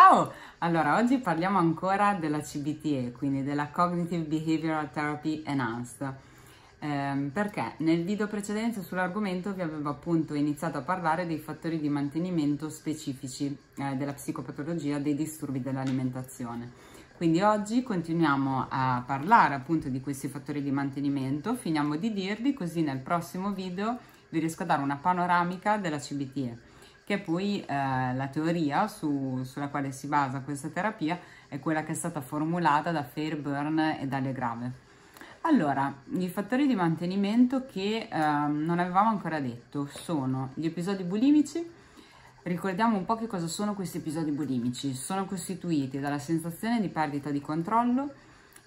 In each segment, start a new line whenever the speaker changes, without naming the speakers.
Ciao! Allora, oggi parliamo ancora della CBTE, quindi della Cognitive Behavioral Therapy Enhanced, ehm, perché nel video precedente sull'argomento vi avevo appunto iniziato a parlare dei fattori di mantenimento specifici eh, della psicopatologia dei disturbi dell'alimentazione. Quindi oggi continuiamo a parlare appunto di questi fattori di mantenimento, finiamo di dirvi così nel prossimo video vi riesco a dare una panoramica della CBTE che è poi eh, la teoria su, sulla quale si basa questa terapia è quella che è stata formulata da Fairburn e dalle Grave. Allora, i fattori di mantenimento che eh, non avevamo ancora detto sono gli episodi bulimici, Ricordiamo un po' che cosa sono questi episodi bulimici. Sono costituiti dalla sensazione di perdita di controllo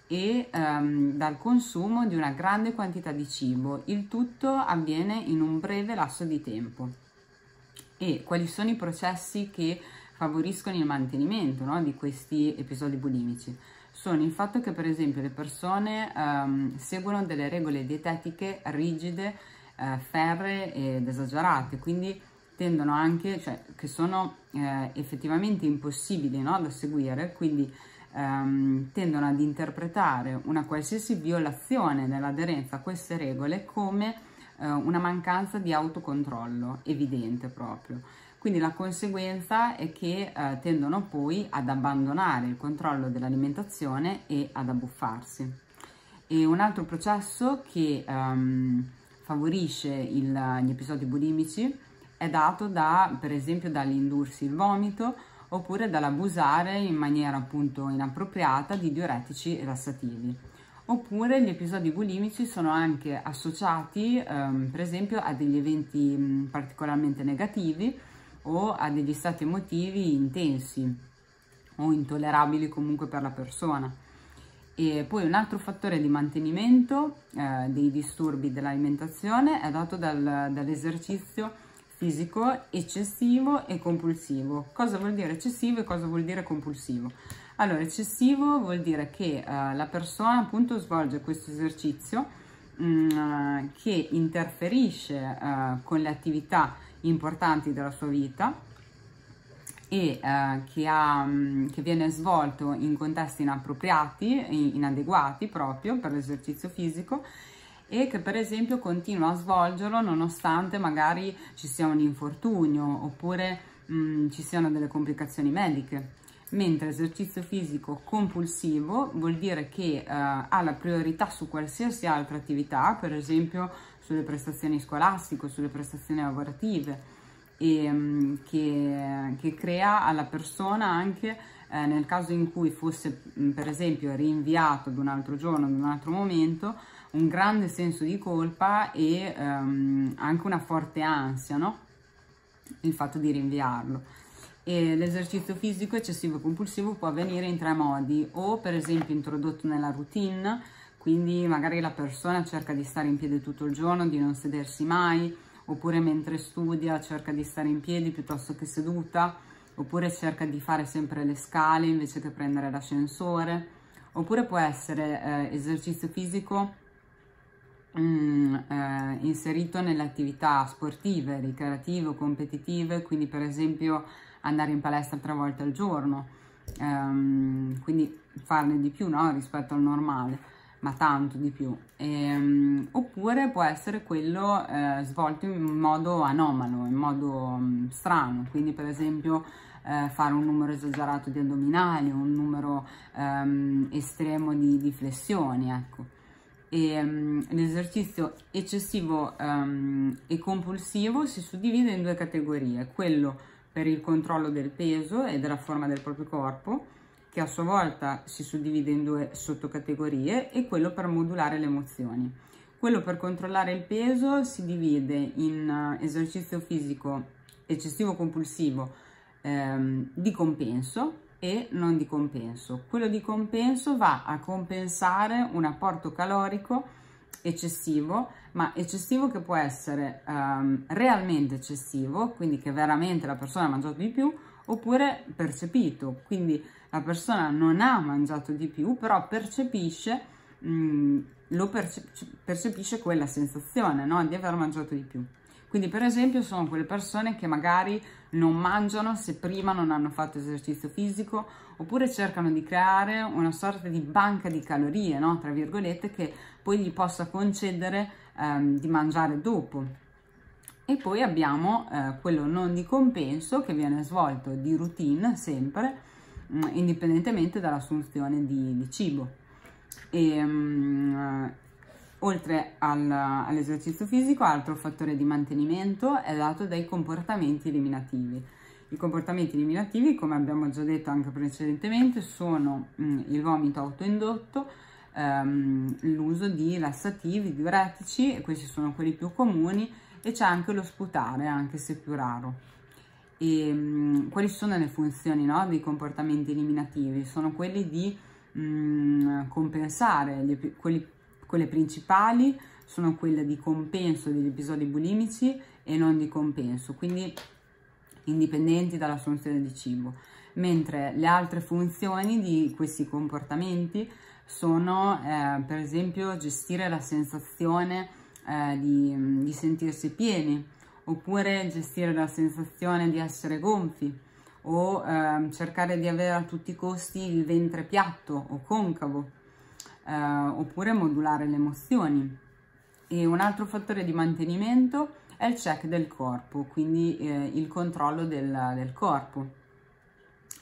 e ehm, dal consumo di una grande quantità di cibo. Il tutto avviene in un breve lasso di tempo e quali sono i processi che favoriscono il mantenimento no, di questi episodi bulimici sono il fatto che per esempio le persone ehm, seguono delle regole dietetiche rigide, eh, ferre ed esagerate, quindi tendono anche, cioè che sono eh, effettivamente impossibili no, da seguire, quindi ehm, tendono ad interpretare una qualsiasi violazione dell'aderenza a queste regole come eh, una mancanza di autocontrollo, evidente proprio. Quindi la conseguenza è che eh, tendono poi ad abbandonare il controllo dell'alimentazione e ad abbuffarsi. E un altro processo che ehm, favorisce il, gli episodi bulimici è dato da, per esempio dall'indursi il vomito oppure dall'abusare in maniera appunto inappropriata di diuretici e lassativi oppure gli episodi bulimici sono anche associati ehm, per esempio a degli eventi particolarmente negativi o a degli stati emotivi intensi o intollerabili comunque per la persona. E poi un altro fattore di mantenimento eh, dei disturbi dell'alimentazione è dato dal, dall'esercizio fisico eccessivo e compulsivo. Cosa vuol dire eccessivo e cosa vuol dire compulsivo? Allora, eccessivo vuol dire che uh, la persona appunto svolge questo esercizio mh, mm, eh, che interferisce uh, con le attività importanti della sua vita e uh, che, ha, mh, mm, che, viene svolto in contesti inappropriati, inadeguati proprio per l'esercizio fisico e che per esempio continua a svolgerlo nonostante magari ci sia un infortunio oppure mh, mm, ci siano delle complicazioni mediche mentre esercizio fisico compulsivo vuol dire che eh, ha la priorità su qualsiasi altra attività, per esempio sulle prestazioni scolastiche, sulle prestazioni lavorative, e ehm, che, che, crea alla persona anche eh, nel caso in cui fosse mm, per esempio rinviato ad un altro giorno, ad un altro momento, un grande senso di colpa e ehm, anche una forte ansia, no? Il fatto di rinviarlo l'esercizio fisico eccessivo e compulsivo può avvenire in tre modi, o per esempio introdotto nella routine, quindi magari la persona cerca di stare in piedi tutto il giorno, di non sedersi mai, oppure mentre studia cerca di stare in piedi piuttosto che seduta, oppure cerca di fare sempre le scale invece che prendere l'ascensore, oppure può essere eh, esercizio fisico Mm, eh, inserito nelle attività sportive, ricreative o competitive, quindi per esempio andare in palestra tre volte al giorno, ehm, quindi farne di più no? rispetto al normale ma tanto di più, ehm, oppure può essere quello eh, svolto in modo anomalo, in modo mh, mm, strano, quindi per esempio eh, fare un numero esagerato di addominali, un numero ehm, estremo di, di, flessioni, ecco. Ehm, l'esercizio eccessivo ehm, e compulsivo si suddivide in due categorie, quello per il controllo del peso e della forma del proprio corpo, che a sua volta si suddivide in due sottocategorie, e quello per modulare le emozioni. Quello per controllare il peso si divide in eh, esercizio fisico eccessivo compulsivo ehm, di compenso e non di compenso. Quello di compenso va a compensare un apporto calorico eccessivo, ma eccessivo che può essere um, realmente eccessivo, quindi che veramente la persona ha mangiato di più, oppure percepito, quindi la persona non ha mangiato di più, però percepisce, mh, mm, perce percepisce quella sensazione no? di aver mangiato di più. Quindi per esempio sono quelle persone che magari non mangiano se prima non hanno fatto esercizio fisico oppure cercano di creare una sorta di banca di calorie, no? tra virgolette, che poi gli possa concedere ehm, di mangiare dopo. E poi abbiamo eh, quello non di compenso che viene svolto di routine sempre, mh, mm, indipendentemente dall'assunzione di, di, cibo. E, ehm, mh, Oltre al, all'esercizio fisico, altro fattore di mantenimento è dato dai comportamenti eliminativi. I comportamenti eliminativi, come abbiamo già detto anche precedentemente, sono mh, mm, il vomito autoindotto, ehm, l'uso di lassativi, diuretici, questi sono quelli più comuni, e c'è anche lo sputare, anche se più raro. E, mh, mm, quali sono le funzioni no, dei comportamenti eliminativi? Sono quelli di mh, mm, compensare gli, quelli quelle principali sono quelle di compenso degli episodi bulimici e non di compenso, quindi indipendenti dall'assunzione di cibo, mentre le altre funzioni di questi comportamenti sono eh, per esempio gestire la sensazione eh, di, di sentirsi pieni, oppure gestire la sensazione di essere gonfi, o eh, cercare di avere a tutti i costi il ventre piatto o concavo eh, oppure modulare le emozioni. E un altro fattore di mantenimento è il check del corpo, quindi eh, il controllo del, del corpo.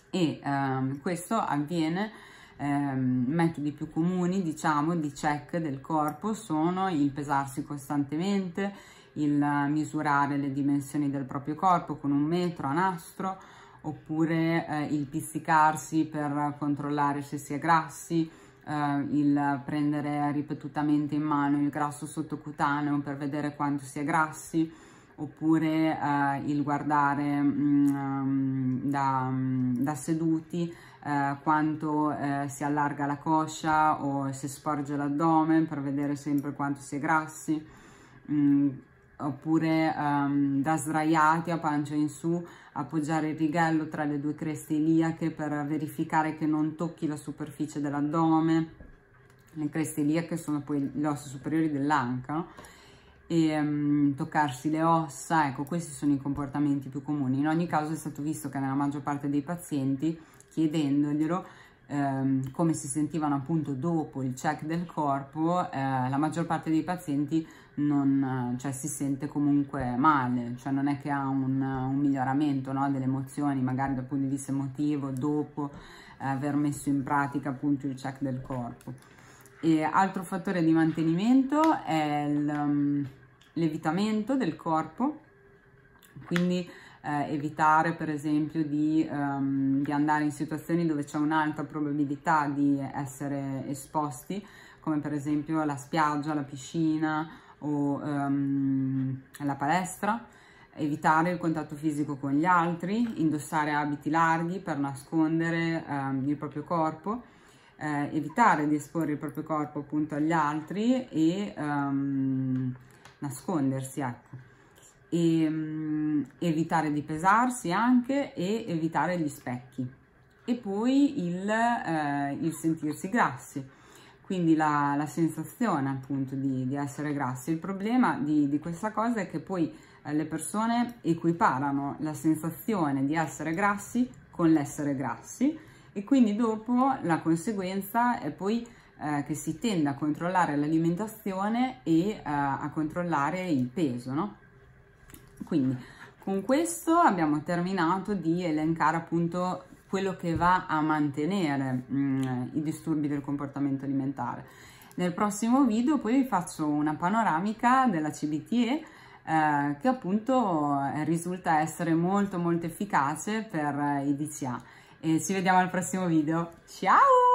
E ehm, questo avviene ehm, metodi più comuni diciamo di check del corpo sono il pesarsi costantemente il misurare le dimensioni del proprio corpo con un metro a nastro oppure eh, il pizzicarsi per controllare se si è grassi eh, il prendere ripetutamente in mano il grasso sottocutaneo per vedere quanto si è grassi, oppure eh, il guardare mh, mm, ehm, da, mm, da, seduti eh, quanto eh, si allarga la coscia o se sporge l'addome per vedere sempre quanto si è grassi, mh, mm, oppure um, da sdraiati a pancia in su appoggiare il righello tra le due creste iliache per verificare che non tocchi la superficie dell'addome le creste iliache sono poi le ossa superiori dell'anca e um, toccarsi le ossa ecco questi sono i comportamenti più comuni in ogni caso è stato visto che nella maggior parte dei pazienti chiedendoglielo ehm, come si sentivano appunto dopo il check del corpo, eh, la maggior parte dei pazienti non, eh, cioè, si sente comunque male, cioè non è che ha un, un miglioramento no, delle emozioni, magari dal punto di vista emotivo, dopo eh, aver messo in pratica appunto il check del corpo. E altro fattore di mantenimento è il, um, levitamento del corpo, quindi eh, evitare per esempio di, um, di andare in situazioni dove c'è un'alta probabilità di essere esposti, come per esempio la spiaggia, la piscina o um, ehm, la palestra, evitare il contatto fisico con gli altri, indossare abiti larghi per nascondere um, il proprio corpo, eh, evitare di esporre il proprio corpo appunto agli altri e um, nascondersi, ecco. E, evitare di pesarsi anche e evitare gli specchi e poi il, eh, il sentirsi grassi quindi la, la sensazione appunto di, di, essere grassi il problema di, di questa cosa è che poi eh, le persone equiparano la sensazione di essere grassi con l'essere grassi e quindi dopo la conseguenza è poi eh, che si tende a controllare l'alimentazione e eh, a controllare il peso no? quindi con questo abbiamo terminato di elencare appunto quello che va a mantenere mh, mm, i disturbi del comportamento alimentare. Nel prossimo video poi vi faccio una panoramica della CBTE eh, che appunto eh, risulta essere molto molto efficace per eh, i DCA. E ci vediamo al prossimo video. Ciao!